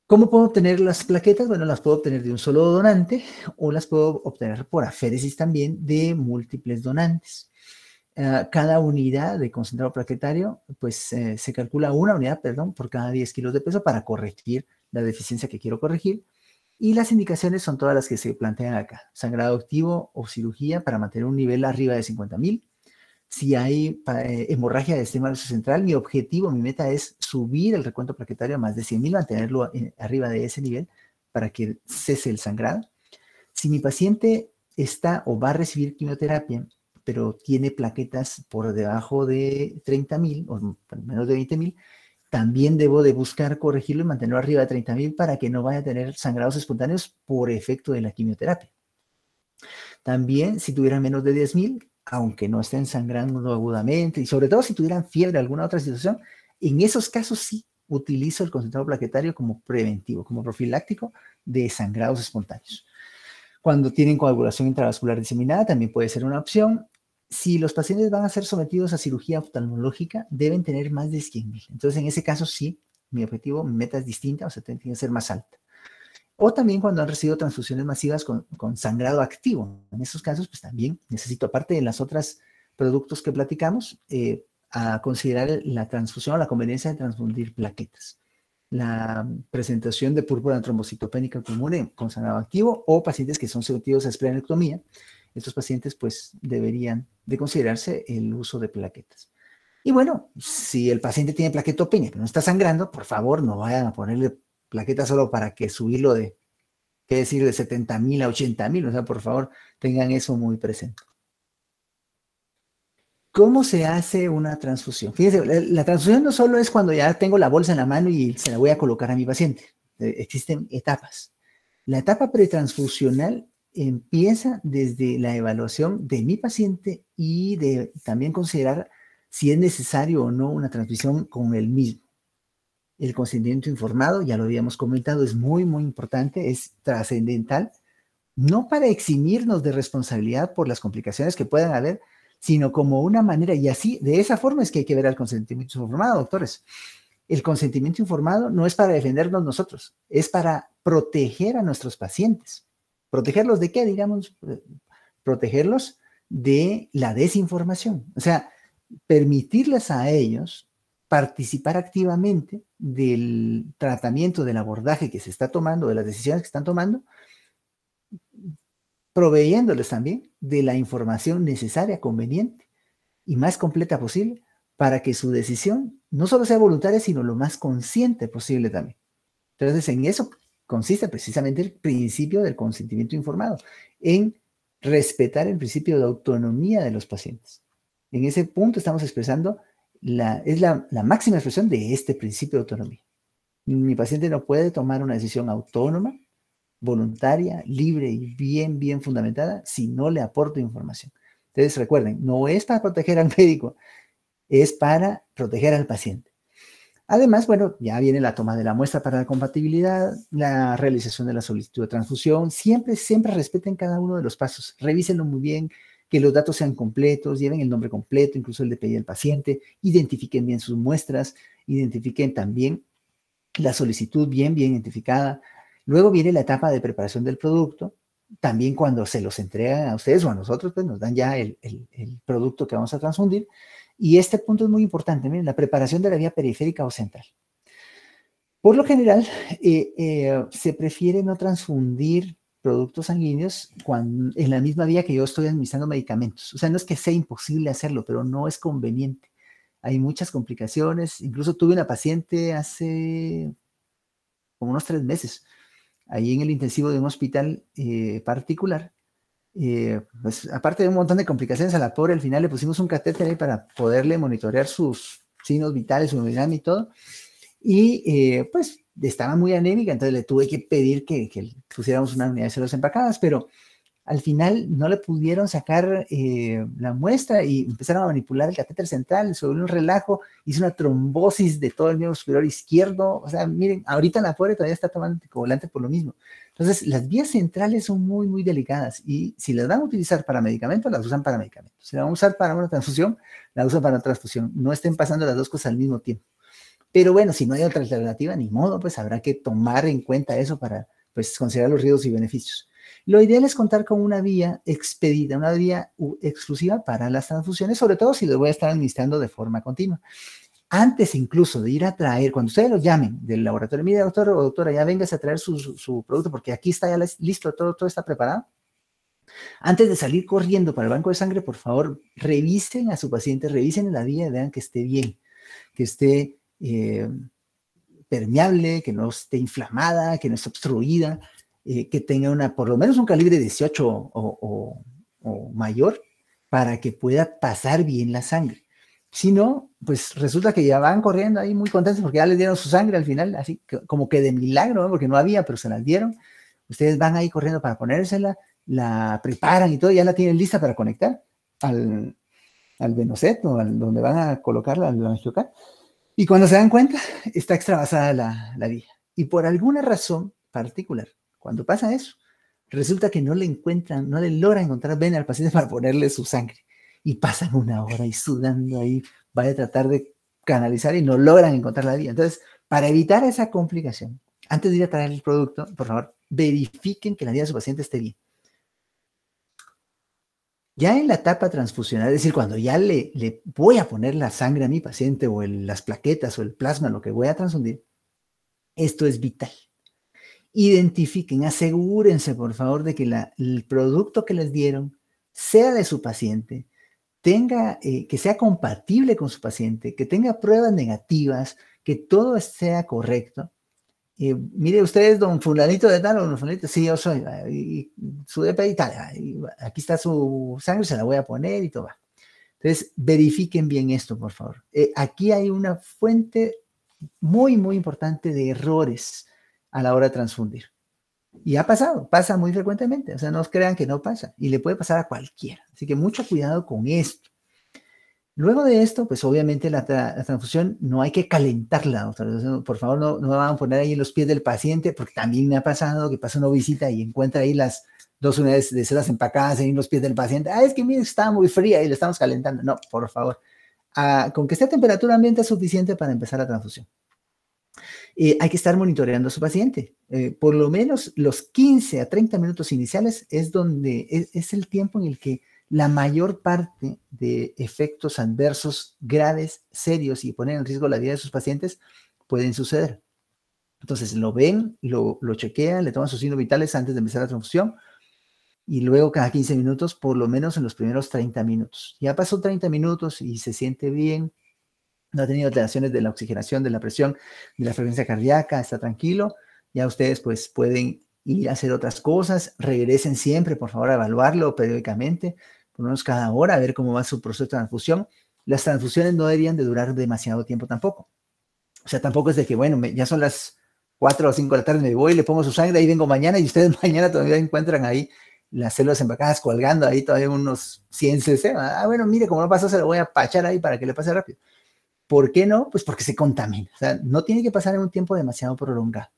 ¿Cómo puedo obtener las plaquetas? Bueno, las puedo obtener de un solo donante o las puedo obtener por aféresis también de múltiples donantes. Ah, cada unidad de concentrado plaquetario, pues eh, se calcula una unidad, perdón, por cada 10 kilos de peso para corregir la deficiencia que quiero corregir. Y las indicaciones son todas las que se plantean acá. Sangrado activo o cirugía para mantener un nivel arriba de 50.000. Si hay eh, hemorragia de sistema nervioso central, mi objetivo, mi meta es subir el recuento plaquetario a más de 100.000, mantenerlo arriba de ese nivel para que cese el sangrado. Si mi paciente está o va a recibir quimioterapia pero tiene plaquetas por debajo de 30.000 o menos de 20.000, también debo de buscar corregirlo y mantenerlo arriba de 30.000 para que no vaya a tener sangrados espontáneos por efecto de la quimioterapia. También, si tuvieran menos de 10.000, aunque no estén sangrando agudamente, y sobre todo si tuvieran fiebre, alguna otra situación, en esos casos sí utilizo el concentrado plaquetario como preventivo, como profiláctico de sangrados espontáneos. Cuando tienen coagulación intravascular diseminada también puede ser una opción si los pacientes van a ser sometidos a cirugía oftalmológica, deben tener más de mil. Entonces, en ese caso, sí, mi objetivo, mi meta es distinta, o sea, tiene que ser más alta. O también cuando han recibido transfusiones masivas con, sangrado activo. En esos casos, pues también necesito, aparte de las otras productos que platicamos, eh, a considerar la transfusión o la conveniencia de transfundir plaquetas. La presentación de púrpura trombocitopénica común con sangrado activo o pacientes que son sometidos a esplenectomía, estos pacientes pues deberían de considerarse el uso de plaquetas. Y bueno, si el paciente tiene plaquetopenia, que no está sangrando, por favor no vayan a ponerle plaquetas solo para que subirlo de, qué decir, de 70 mil a 80 mil, o sea, por favor tengan eso muy presente. ¿Cómo se hace una transfusión? Fíjense, la, transfusión no solo es cuando ya tengo la bolsa en la mano y se la voy a colocar a mi paciente. Eh, existen etapas. La etapa pretransfusional empieza desde la evaluación de mi paciente y de también considerar si es necesario o no una transmisión con el mismo. El consentimiento informado, ya lo habíamos comentado, es muy, muy importante, es trascendental, no para eximirnos de responsabilidad por las complicaciones que puedan haber, sino como una manera, y así, de esa forma es que hay que ver al consentimiento informado, doctores. El consentimiento informado no es para defendernos nosotros, es para proteger a nuestros pacientes. ¿Protegerlos de qué, digamos? Eh, protegerlos de la desinformación. O sea, permitirles a ellos participar activamente del tratamiento, del abordaje que se está tomando, de las decisiones que están tomando, proveyéndoles también de la información necesaria, conveniente y más completa posible para que su decisión no solo sea voluntaria, sino lo más consciente posible también. Entonces, en eso consiste precisamente el principio del consentimiento informado, en respetar el principio de autonomía de los pacientes. En ese punto estamos expresando, la, es la, la máxima expresión de este principio de autonomía. Mi paciente no puede tomar una decisión autónoma, voluntaria, libre y bien, bien fundamentada si no le aporto información. Entonces recuerden, no es para proteger al médico, es para proteger al paciente. Además, bueno, ya viene la toma de la muestra para la compatibilidad, la realización de la solicitud de transfusión. Siempre, siempre respeten cada uno de los pasos. Revísenlo muy bien, que los datos sean completos, lleven el nombre completo, incluso el de DPI del paciente, identifiquen bien sus muestras, identifiquen también la solicitud bien, bien identificada. Luego viene la etapa de preparación del producto. También cuando se los entregan a ustedes o a nosotros, pues nos dan ya el producto que vamos a transfundir. Y este punto es muy importante, miren, la preparación de la vía periférica o central. Por lo general, eh, eh, se prefiere no transfundir productos sanguíneos cuando, en la misma vía que yo estoy administrando medicamentos. O sea, no es que sea imposible hacerlo, pero no es conveniente. Hay muchas complicaciones. Incluso tuve una paciente hace como unos tres meses, ahí en el intensivo de un hospital eh, particular, eh, pues, aparte de un montón de complicaciones, a la pobre al final le pusimos un catéter ahí para poderle monitorear sus signos vitales, su hemograma y todo. Y eh, pues estaba muy anémica, entonces le tuve que pedir que, que pusiéramos una unidad de células empacadas, pero al final no le pudieron sacar eh, la muestra y empezaron a manipular el catéter central, sobre un relajo, hizo una trombosis de todo el miembro superior izquierdo. O sea, miren, ahorita la pobre todavía está tomando anticoagulante por lo mismo. Entonces, las vías centrales son muy, muy delicadas y si las van a utilizar para medicamentos, las usan para medicamentos. Si las van a usar para una transfusión, las usan para una transfusión. No estén pasando las dos cosas al mismo tiempo. Pero bueno, si no hay otra alternativa, ni modo, pues habrá que tomar en cuenta eso para pues, considerar los riesgos y beneficios. Lo ideal es contar con una vía expedida, una vía exclusiva para las transfusiones, sobre todo si lo voy a estar administrando de forma continua antes incluso de ir a traer, cuando ustedes lo llamen del laboratorio, mire, doctor o doctora, ya vengas a traer su, producto, porque aquí está ya listo, todo, todo está preparado. Antes de salir corriendo para el banco de sangre, por favor, revisen a su paciente, revisen la vía vean que esté bien, que esté eh, permeable, que no esté inflamada, que no esté obstruida, eh, que tenga una, por lo menos un calibre 18 o mayor, para que pueda pasar bien la sangre. Si no, pues resulta que ya van corriendo ahí muy contentos porque ya les dieron su sangre al final, así como que de milagro, porque no había, pero se las dieron. Ustedes van ahí corriendo para ponérsela, la preparan y todo, ya la tienen lista para conectar al, al o al, donde van a colocarla, al Y cuando se dan cuenta, está extravasada la, la vía. Y por alguna razón particular, cuando pasa eso, resulta que no le encuentran, no le logran encontrar vena al paciente para ponerle su sangre y pasan una hora y sudando ahí, vaya a tratar de canalizar y no logran encontrar la vía. Entonces, para evitar esa complicación, antes de ir a traer el producto, por favor, verifiquen que la vida de su paciente esté bien. Ya en la etapa transfusional, es decir, cuando ya le, le voy a poner la sangre a mi paciente o las plaquetas o el plasma, lo que voy a transfundir, esto es vital. Identifiquen, asegúrense, por favor, de que el producto que les dieron sea de su paciente, tenga, eh, que sea compatible con su paciente, que tenga pruebas negativas, que todo sea correcto. Eh, mire, usted don fulanito de tal o don fulanito, sí, yo soy, ah, su DP y tal, ah, aquí está su sangre, se la voy a poner y todo va. Entonces, verifiquen bien esto, por favor. Eh, aquí hay una fuente muy, muy importante de errores a la hora de transfundir. Y ha pasado, pasa muy frecuentemente. O sea, no crean que no pasa. Y le puede pasar a cualquiera. Así que mucho cuidado con esto. Luego de esto, pues obviamente la, transfusión no hay que calentarla, doctor. Por favor, no, no van a poner ahí en los pies del paciente, porque también me ha pasado que pasa una visita y encuentra ahí las dos unidades de sedas empacadas en los pies del paciente. Ah, es que mire, está muy fría y le estamos calentando. No, por favor. Ah, con que esté a temperatura ambiente es suficiente para empezar la transfusión. Eh, hay que estar monitoreando a su paciente. Eh, por lo menos los 15 a 30 minutos iniciales es donde e, es, el tiempo en el que la mayor parte de efectos adversos graves, serios y poner en riesgo la vida de sus pacientes pueden suceder. Entonces lo ven, lo, lo chequean, le toman sus signos vitales antes de empezar la transfusión y luego cada 15 minutos, por lo menos en los primeros 30 minutos. Ya pasó 30 minutos y se siente bien, no ha tenido alteraciones de la oxigenación, de la presión, de la frecuencia cardíaca, está tranquilo. Ya ustedes pues pueden ir a hacer otras cosas, regresen siempre, por favor, a evaluarlo periódicamente, por menos cada hora, a ver cómo va su proceso de transfusión. Las transfusiones no deberían de durar demasiado tiempo tampoco. O sea, tampoco es de que, bueno, ya son las 4 o 5 de la tarde, me voy, le pongo su sangre, ahí vengo mañana y ustedes mañana todavía encuentran ahí las células embarcadas colgando ahí todavía unos 100 cc. Ah, bueno, mire, como no pasó, se lo voy a pachar ahí para que le pase rápido. ¿Por qué no? Pues porque se contamina. O sea, no tiene que pasar en un tiempo demasiado prolongado.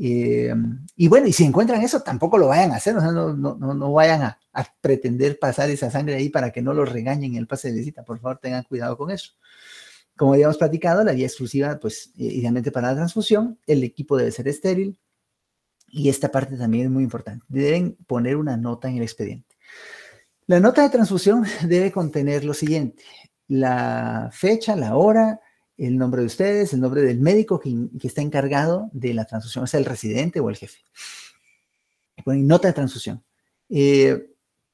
Eh, y bueno, y si encuentran eso, tampoco lo vayan a hacer, o sea, no, vayan a, pretender pasar esa sangre ahí para que no los regañen en el pase de visita. Por favor, tengan cuidado con eso. Como habíamos platicado, la vía exclusiva, pues, eh, idealmente para la transfusión, el equipo debe ser estéril. Y esta parte también es muy importante. Deben poner una nota en el expediente. La nota de transfusión debe contener lo siguiente la fecha, la hora, el nombre de ustedes, el nombre del médico que, está encargado de la transfusión, o sea, el residente o el jefe. Ponen nota de transfusión. Eh,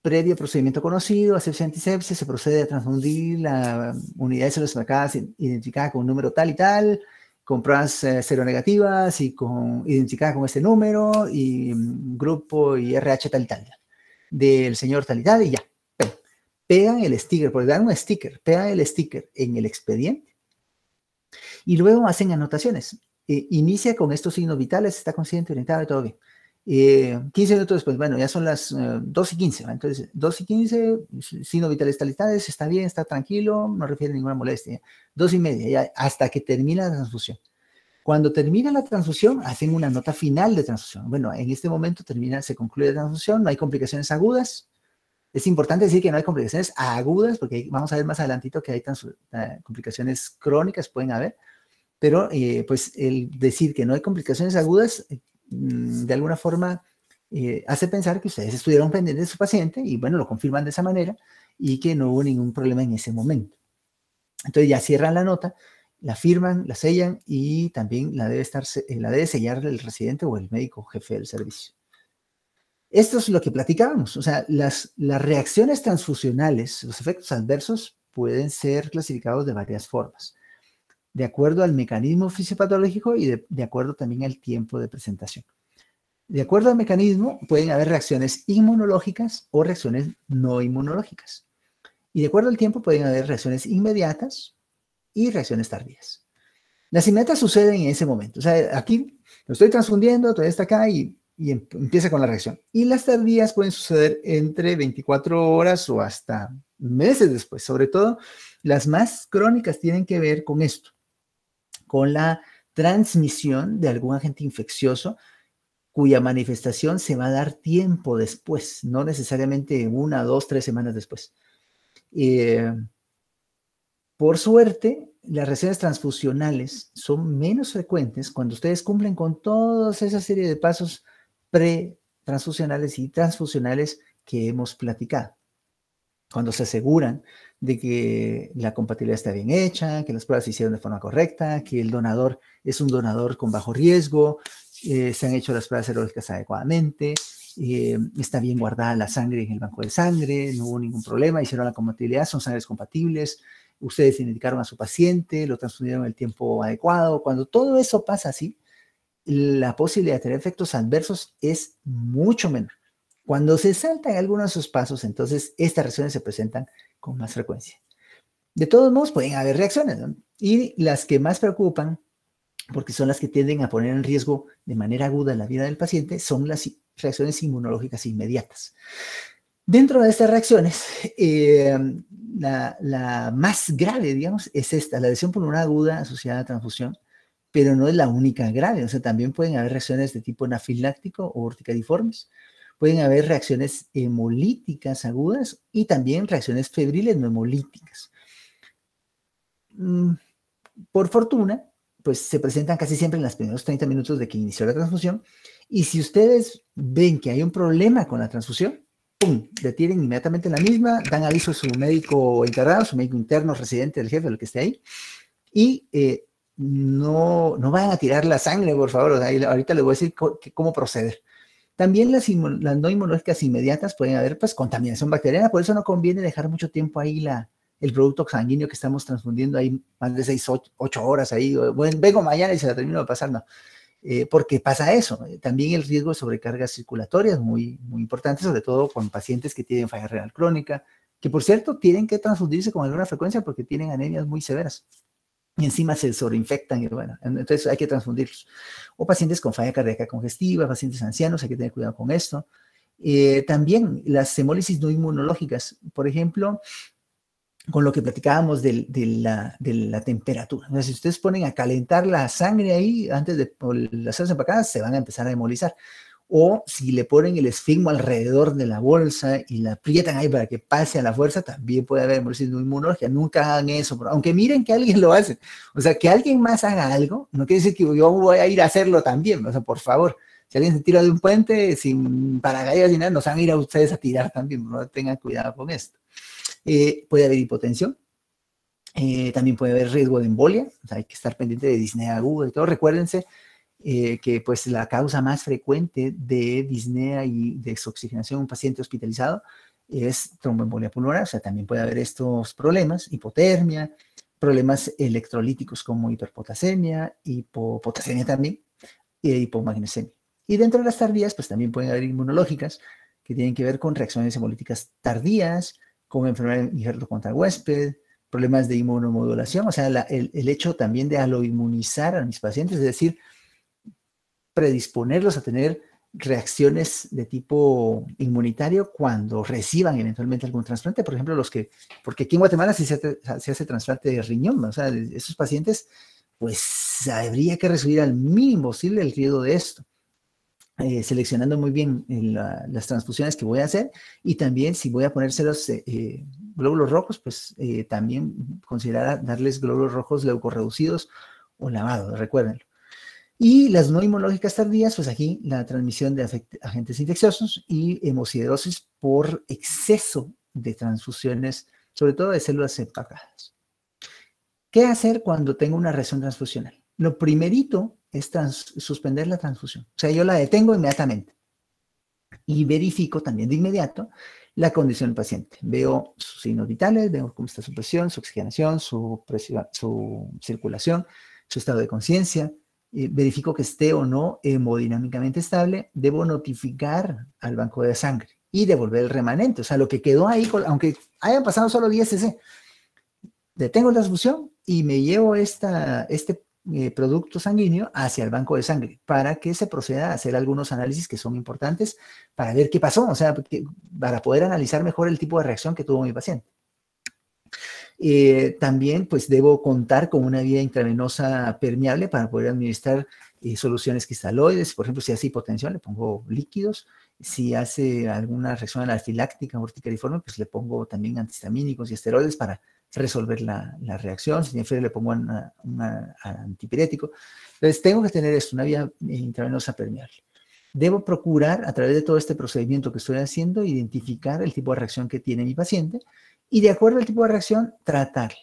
previo procedimiento conocido, asepsia antisepsia, se procede a transfundir la unidad de células marcadas identificada con un número tal y tal, con pruebas cero eh, negativas y con, identificada con este número y mm, grupo y RH tal y tal, del señor tal y tal y ya pegan el sticker, porque dan un sticker, pegan el sticker en el expediente y luego hacen anotaciones. Eh, inicia con estos signos vitales, está consciente, orientado y todo bien. 15 eh, minutos después, bueno, ya son las 2 eh, y 15, entonces 2 y 15, signos vitales está está bien, está tranquilo, no refiere ninguna molestia. 2 y media, ya, hasta que termina la transfusión. Cuando termina la transfusión, hacen una nota final de transfusión. Bueno, en este momento termina, se concluye la transfusión, no hay complicaciones agudas, es importante decir que no hay complicaciones agudas, porque vamos a ver más adelantito que hay complicaciones crónicas, pueden haber, pero eh, pues el decir que no hay complicaciones agudas, mm, de alguna forma, eh, hace pensar que ustedes estuvieron pendientes de su paciente y bueno, lo confirman de esa manera y que no hubo ningún problema en ese momento. Entonces ya cierran la nota, la firman, la sellan y también la debe, estar, eh, la debe sellar el residente o el médico jefe del servicio. Esto es lo que platicábamos, o sea, las, reacciones transfusionales, los efectos adversos pueden ser clasificados de varias formas, de acuerdo al mecanismo fisiopatológico y de, acuerdo también al tiempo de presentación. De acuerdo al mecanismo, pueden haber reacciones inmunológicas o reacciones no inmunológicas. Y de acuerdo al tiempo, pueden haber reacciones inmediatas y reacciones tardías. Las inmediatas suceden en ese momento. O sea, aquí lo estoy transfundiendo, todavía está acá y y em, empieza con la reacción. Y las tardías pueden suceder entre 24 horas o hasta meses después. Sobre todo, las más crónicas tienen que ver con esto, con la transmisión de algún agente infeccioso cuya manifestación se va a dar tiempo después, no necesariamente una, dos, tres semanas después. Eh, por suerte, las reacciones transfusionales son menos frecuentes cuando ustedes cumplen con toda esa serie de pasos pre-transfusionales y transfusionales que hemos platicado. Cuando se aseguran de que la compatibilidad está bien hecha, que las pruebas se hicieron de forma correcta, que el donador es un donador con bajo riesgo, eh, se han hecho las pruebas serológicas adecuadamente, eh, está bien guardada la sangre en el banco de sangre, no hubo ningún problema, hicieron la compatibilidad, son sangres compatibles, ustedes identificaron a su paciente, lo transfundieron en el tiempo adecuado. Cuando todo eso pasa así, la posibilidad de tener efectos adversos es mucho menor. Cuando se saltan algunos de sus pasos, entonces estas reacciones se presentan con más frecuencia. De todos modos, pueden haber reacciones, Y las que más preocupan, porque son las que tienden a poner en riesgo de manera aguda la vida del paciente, son las reacciones inmunológicas inmediatas. Dentro de estas reacciones, eh, la, la, más grave, digamos, es esta, la lesión pulmonar aguda asociada a transfusión, pero no es la única grave. O sea, también pueden haber reacciones de tipo anafiláctico o urticariformes. Pueden haber reacciones hemolíticas agudas y también reacciones febriles no hemolíticas. Mm, por fortuna, pues se presentan casi siempre en los primeros 30 minutos de que inició la transfusión. Y si ustedes ven que hay un problema con la transfusión, ¡pum! Detienen inmediatamente la misma, dan aviso a su médico encargado, su médico interno, residente, del jefe, lo que esté ahí, y eh, no, no a tirar la sangre, por favor. ahorita les voy a decir cómo proceder. También las, no inmunológicas inmediatas pueden haber pues contaminación bacteriana, por eso no conviene dejar mucho tiempo ahí la, el producto sanguíneo que estamos transfundiendo ahí más de 6, 8 horas ahí. Bueno, vengo mañana y se la termino pasando eh, porque pasa eso. También el riesgo de sobrecargas circulatorias muy, muy importante, sobre todo con pacientes que tienen falla renal crónica, que por cierto tienen que transfundirse con alguna frecuencia porque tienen anemias muy severas y encima se sobreinfectan y bueno, entonces hay que transfundirlos. O pacientes con falla cardíaca congestiva, pacientes ancianos, hay que tener cuidado con esto. Eh, también las hemólisis no inmunológicas, por ejemplo, con lo que platicábamos de, de, la, de la, temperatura. si ustedes ponen a calentar la sangre ahí antes de las células empacadas, se van a empezar a hemolizar o si le ponen el esfigmo alrededor de la bolsa y la aprietan ahí para que pase a la fuerza, también puede haber hemorragia inmunológica. Nunca hagan eso, aunque miren que alguien lo hace. O sea, que alguien más haga algo, no quiere decir que yo voy a ir a hacerlo también. O sea, por favor, si alguien se tira de un puente sin paracaídas ni nada, nos van a ir a ustedes a tirar también. ¿no? Tengan cuidado con esto. Eh, puede haber hipotensión, eh, también puede haber riesgo de embolia, o sea, hay que estar pendiente de disnea aguda y todo. Recuérdense, eh, que pues la causa más frecuente de disnea y de exoxigenación en un paciente hospitalizado es tromboembolia pulmonar, o sea, también puede haber estos problemas, hipotermia, problemas electrolíticos como hiperpotasemia, hipopotasemia también, e hipomagnesemia. Y dentro de las tardías, pues también pueden haber inmunológicas que tienen que ver con reacciones hemolíticas tardías, como enfermedad injerto contra huésped, problemas de inmunomodulación, o sea, el, hecho también de aloinmunizar a mis pacientes, es decir, predisponerlos a tener reacciones de tipo inmunitario cuando reciban eventualmente algún trasplante, por ejemplo, los que, porque aquí en Guatemala sí se, hace trasplante de riñón, o sea, esos pacientes, pues habría que recibir al mínimo posible el riesgo de esto, eh, seleccionando muy bien eh, las transfusiones que voy a hacer y también si voy a ponérselos eh, glóbulos rojos, pues también considerar darles glóbulos rojos leucorreducidos o lavados, recuérdenlo. Y las no inmunológicas tardías, pues aquí la transmisión de agentes infecciosos y hemocidosis por exceso de transfusiones, sobre todo de células empacadas. ¿Qué hacer cuando tengo una reacción transfusional? Lo primerito es suspender la transfusión. O sea, yo la detengo inmediatamente y verifico también de inmediato la condición del paciente. Veo sus signos vitales, veo cómo está su presión, su oxigenación, su, su circulación, su estado de conciencia, eh, verifico que esté o no hemodinámicamente estable, debo notificar al banco de sangre y devolver el remanente, o sea, lo que quedó ahí, aunque hayan pasado solo 10 cc, detengo la transfusión y me llevo esta, este eh, producto sanguíneo hacia el banco de sangre para que se proceda a hacer algunos análisis que son importantes para ver qué pasó, o sea, para poder analizar mejor el tipo de reacción que tuvo mi paciente. Eh, también pues debo contar con una vía intravenosa permeable para poder administrar eh, soluciones cristaloides. Por ejemplo, si hace hipotensión, le pongo líquidos. Si hace alguna reacción anafiláctica o urticariforme, pues le pongo también antihistamínicos y esteroides para resolver la, la reacción. Si tiene fiebre, le pongo un antipirético. Entonces, tengo que tener esto, una vía eh, intravenosa permeable. Debo procurar, a través de todo este procedimiento que estoy haciendo, identificar el tipo de reacción que tiene mi paciente y de acuerdo al tipo de reacción, tratarla.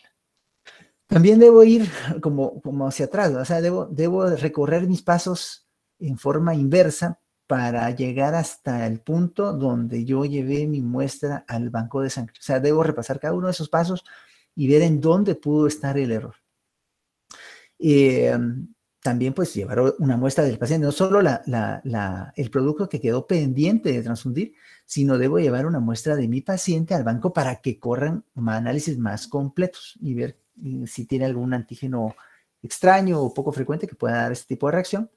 También debo ir como, como hacia atrás, o sea, debo, debo recorrer mis pasos en forma inversa para llegar hasta el punto donde yo llevé mi muestra al banco de sangre. O sea, debo repasar cada uno de esos pasos y ver en dónde pudo estar el error. Eh, también pues llevar una muestra del paciente, no solo el producto que quedó pendiente de transfundir, sino debo llevar una muestra de mi paciente al banco para que corran análisis más completos y ver mm, si tiene algún antígeno extraño o poco frecuente que pueda dar este tipo de reacción.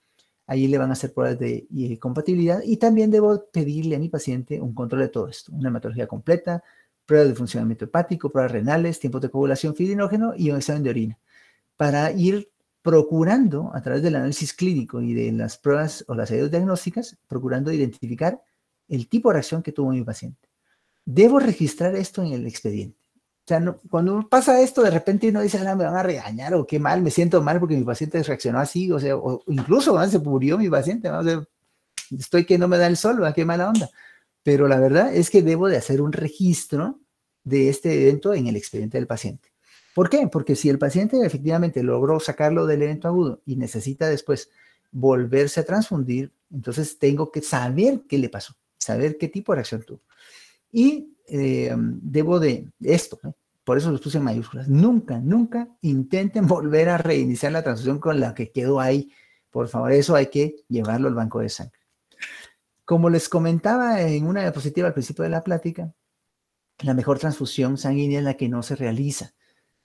Ahí le van a hacer pruebas de, eh, compatibilidad y también debo pedirle a mi paciente un control de todo esto, una hematología completa, pruebas de funcionamiento hepático, pruebas renales, tiempos de coagulación, fibrinógeno y un examen de orina para ir procurando, a través del análisis clínico y de las pruebas o las ayudas diagnósticas, procurando identificar el tipo de reacción que tuvo mi paciente. Debo registrar esto en el expediente. O sea, cuando pasa esto, de repente uno dice, ah, me van a regañar o qué mal, me siento mal porque mi paciente reaccionó así, o sea, o incluso se murió mi paciente, ¿no? o sea, estoy que no me da el sol, a qué mala onda. Pero la verdad es que debo de hacer un registro de este evento en el expediente del paciente. ¿Por qué? Porque si el paciente efectivamente logró sacarlo del evento agudo y necesita después volverse a transfundir, entonces tengo que saber qué le pasó, saber qué tipo de reacción tuvo. Y eh, debo de esto, por eso lo puse en mayúsculas, nunca, nunca intenten volver a reiniciar la transfusión con la que quedó ahí. Por favor, eso hay que llevarlo al banco de sangre. Como les comentaba en una diapositiva al principio de la plática, la mejor transfusión sanguínea es la que no se realiza.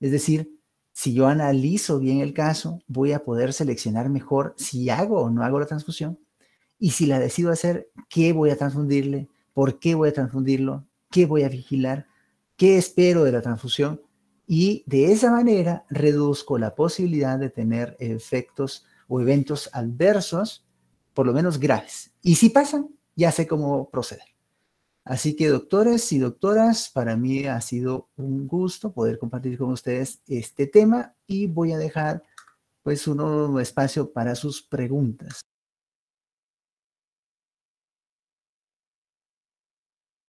Es decir, si yo analizo bien el caso, voy a poder seleccionar mejor si hago o no hago la transfusión. Y si la decido hacer, ¿qué voy a transfundirle? ¿Por qué voy a transfundirlo? ¿Qué voy a vigilar? ¿Qué espero de la transfusión? Y de esa manera reduzco la posibilidad de tener efectos o eventos adversos, por lo menos graves. Y si pasan, ya sé cómo proceder. Así que doctores y doctoras, para mí ha sido un gusto poder compartir con ustedes este tema y voy a dejar pues un espacio para sus preguntas.